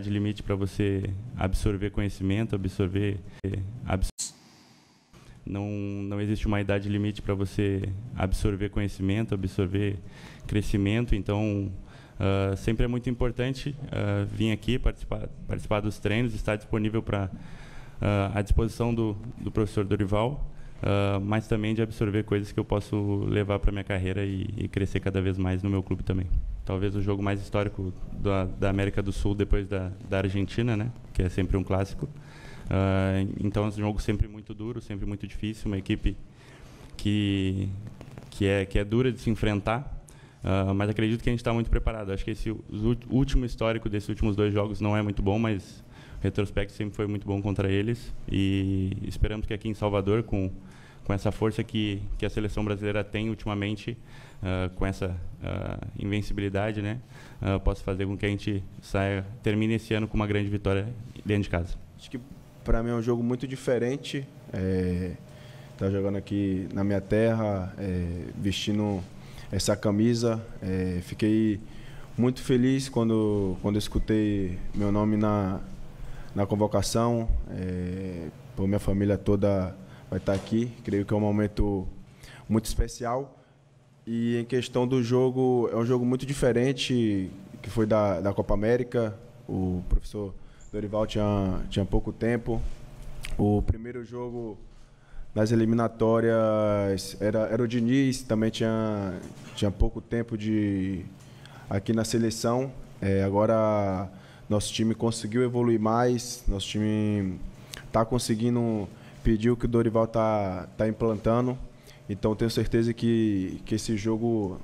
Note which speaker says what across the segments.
Speaker 1: de limite para você absorver conhecimento, absorver, não, não existe uma idade limite para você absorver conhecimento, absorver crescimento. Então, uh, sempre é muito importante uh, vir aqui, participar, participar dos treinos, estar disponível para uh, ah, à disposição do, do professor Dorival, mas também de absorver coisas que eu posso levar para minha carreira e, e crescer cada vez mais no meu clube também talvez o jogo mais histórico da, da América do Sul depois da, da, Argentina, né? Que é sempre um clássico. Uh, então, é um jogo sempre muito duro, sempre muito difícil, uma equipe que que é que é dura de se enfrentar. Uh, mas acredito que a gente está muito preparado. Acho que esse último histórico desses últimos dois jogos não é muito bom, mas o retrospecto sempre foi muito bom contra eles e esperamos que aqui em Salvador com com essa força que, que a seleção brasileira tem ultimamente, uh, com essa uh, invencibilidade, né, uh, posso fazer com que a gente saia, termine esse ano com uma grande vitória dentro de casa. Acho que
Speaker 2: para mim é um jogo muito diferente. É, tá jogando aqui na minha terra, é, vestindo essa camisa. É, fiquei muito feliz quando, quando escutei meu nome na, na convocação. É, por minha família toda vai estar aqui. Creio que é um momento muito especial. E em questão do jogo, é um jogo muito diferente que foi da, da Copa América. O professor Dorival tinha, tinha pouco tempo. O primeiro jogo nas eliminatórias era, era o Diniz, também tinha, tinha pouco tempo de aqui na seleção. É, agora nosso time conseguiu evoluir mais, nosso time está conseguindo pediu que o Dorival tá, tá implantando. Então tenho certeza que, que esse jogo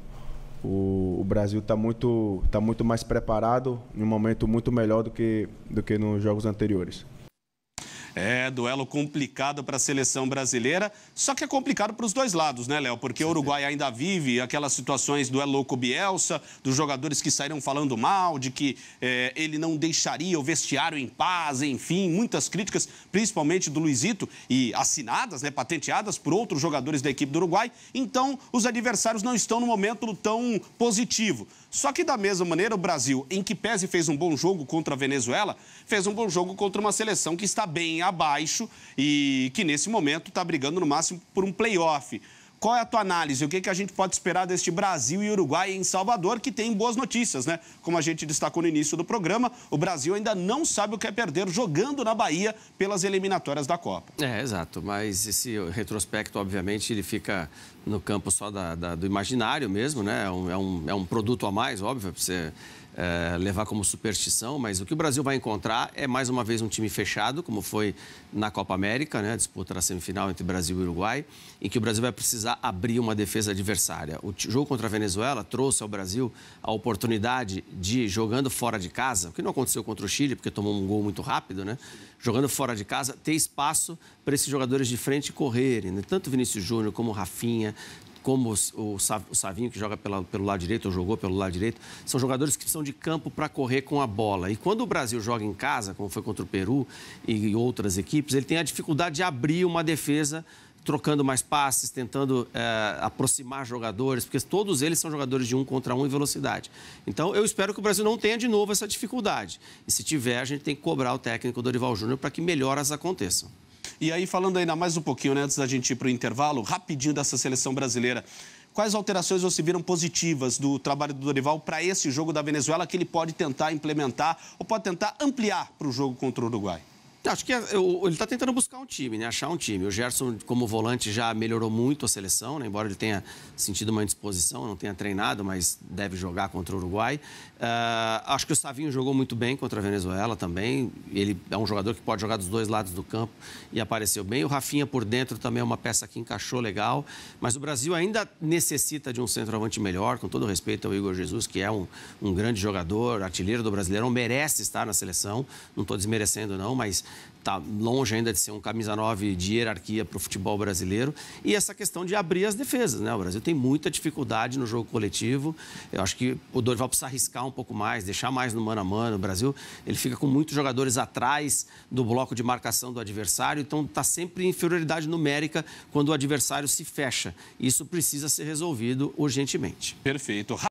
Speaker 2: o, o Brasil está muito, tá muito mais preparado em um momento muito melhor do que, do que nos jogos anteriores.
Speaker 3: É, duelo complicado para a seleção brasileira, só que é complicado para os dois lados, né, Léo? Porque o Uruguai ainda vive aquelas situações do é louco Bielsa, dos jogadores que saíram falando mal, de que é, ele não deixaria o vestiário em paz, enfim, muitas críticas, principalmente do Luizito, e assinadas, né, patenteadas por outros jogadores da equipe do Uruguai. Então, os adversários não estão no momento tão positivo. Só que da mesma maneira, o Brasil, em que pese fez um bom jogo contra a Venezuela, fez um bom jogo contra uma seleção que está bem abaixo e que nesse momento está brigando no máximo por um playoff. Qual é a tua análise? O que, é que a gente pode esperar deste Brasil e Uruguai em Salvador, que tem boas notícias, né? Como a gente destacou no início do programa, o Brasil ainda não sabe o que é perder jogando na Bahia pelas eliminatórias da Copa.
Speaker 4: É, exato. Mas esse retrospecto, obviamente, ele fica no campo só da, da, do imaginário mesmo, né? É um, é um, é produto a mais, óbvio, você é, levar como superstição, mas o que o Brasil vai encontrar é mais uma vez um time fechado, como foi na Copa América, né? a disputa da semifinal entre Brasil e Uruguai, em que o Brasil vai precisar abrir uma defesa adversária. O jogo contra a Venezuela trouxe ao Brasil a oportunidade de, jogando fora de casa, o que não aconteceu contra o Chile, porque tomou um gol muito rápido, né? jogando fora de casa, ter espaço para esses jogadores de frente correrem. Né? Tanto Vinícius Júnior como Rafinha, como o, Savinho, que joga pelo lado direito, ou jogou pelo lado direito, são jogadores que precisam de campo para correr com a bola. E quando o Brasil joga em casa, como foi contra o Peru e outras equipes, ele tem a dificuldade de abrir uma defesa trocando mais passes, tentando é, aproximar jogadores, porque todos eles são jogadores de um contra um em velocidade. Então, eu espero que o Brasil não tenha de novo essa dificuldade. E se tiver, a gente tem que cobrar o técnico Dorival Júnior para que melhoras aconteçam. E aí, falando ainda mais um
Speaker 3: pouquinho, né, antes da gente ir para o intervalo, rapidinho dessa seleção brasileira. Quais alterações você viram positivas do trabalho do Dorival para esse jogo da Venezuela que ele pode tentar implementar ou pode tentar
Speaker 4: ampliar para o jogo contra o Uruguai? Acho que é, ele está tentando buscar um time, né? achar um time. O Gerson, como volante, já melhorou muito a seleção, né? embora ele tenha sentido uma indisposição, não tenha treinado, mas deve jogar contra o Uruguai. Uh, acho que o Savinho jogou muito bem contra a Venezuela também. Ele é um jogador que pode jogar dos dois lados do campo e apareceu bem. O Rafinha por dentro também é uma peça que encaixou legal, mas o Brasil ainda necessita de um centroavante melhor, com todo respeito ao Igor Jesus, que é um, um grande jogador, artilheiro do Brasileirão, merece estar na seleção. Não estou desmerecendo, não, mas está longe ainda de ser um camisa 9 de hierarquia para o futebol brasileiro. E essa questão de abrir as defesas, né? O Brasil tem muita dificuldade no jogo coletivo. Eu acho que o Dorival precisa arriscar um pouco mais, deixar mais no mano a mano. O Brasil, ele fica com muitos jogadores atrás do bloco de marcação do adversário, então está sempre em inferioridade numérica quando o adversário se fecha. Isso precisa ser resolvido urgentemente. Perfeito.